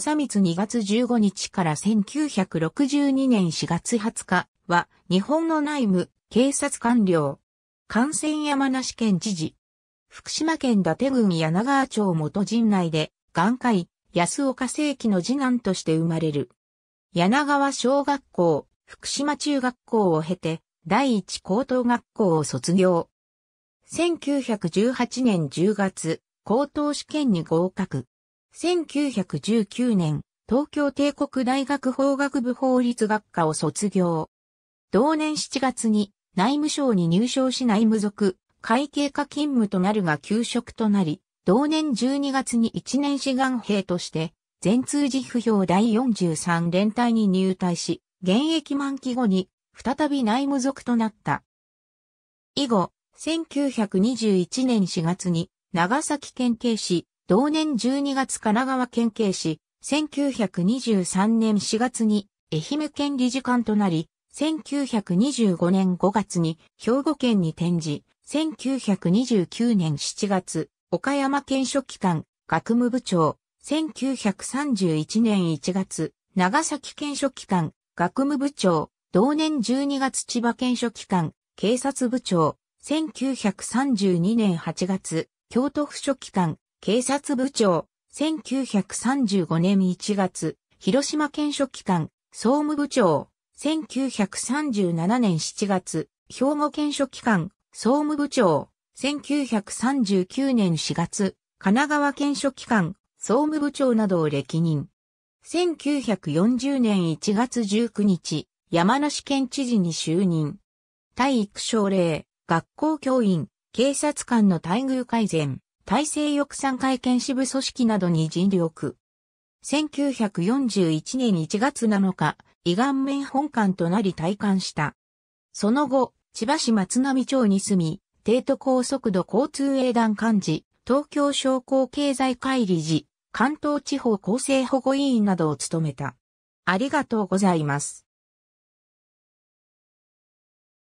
正光2月15日から1962年4月20日は日本の内務、警察官僚、感染山梨県知事、福島県伊達郡柳川町元陣内で、眼医安岡正規の次男として生まれる。柳川小学校、福島中学校を経て、第一高等学校を卒業。1918年10月、高等試験に合格。1919年、東京帝国大学法学部法律学科を卒業。同年7月に内務省に入省し内務属、会計課勤務となるが休職となり、同年12月に一年志願兵として、全通時不評第43連隊に入隊し、現役満期後に再び内務属となった。以後、1921年4月に長崎県警市同年12月神奈川県警市、1923年4月に愛媛県理事官となり、1925年5月に兵庫県に転じ、1929年7月、岡山県書記官、学務部長、1931年1月、長崎県書記官、学務部長、同年12月千葉県書記官、警察部長、1932年8月、京都府書記官、警察部長、1935年1月、広島県書記官、総務部長、1937年7月、兵庫県書記官、総務部長、1939年4月、神奈川県書記官、総務部長などを歴任。1940年1月19日、山梨県知事に就任。体育省令、学校教員、警察官の待遇改善。体制翼散会見支部組織などに尽力。1941年1月7日、伊岸面本館となり退官した。その後、千葉市松並町に住み、帝都高速度交通営団幹事、東京商工経済会理事、関東地方厚生保護委員などを務めた。ありがとうございます。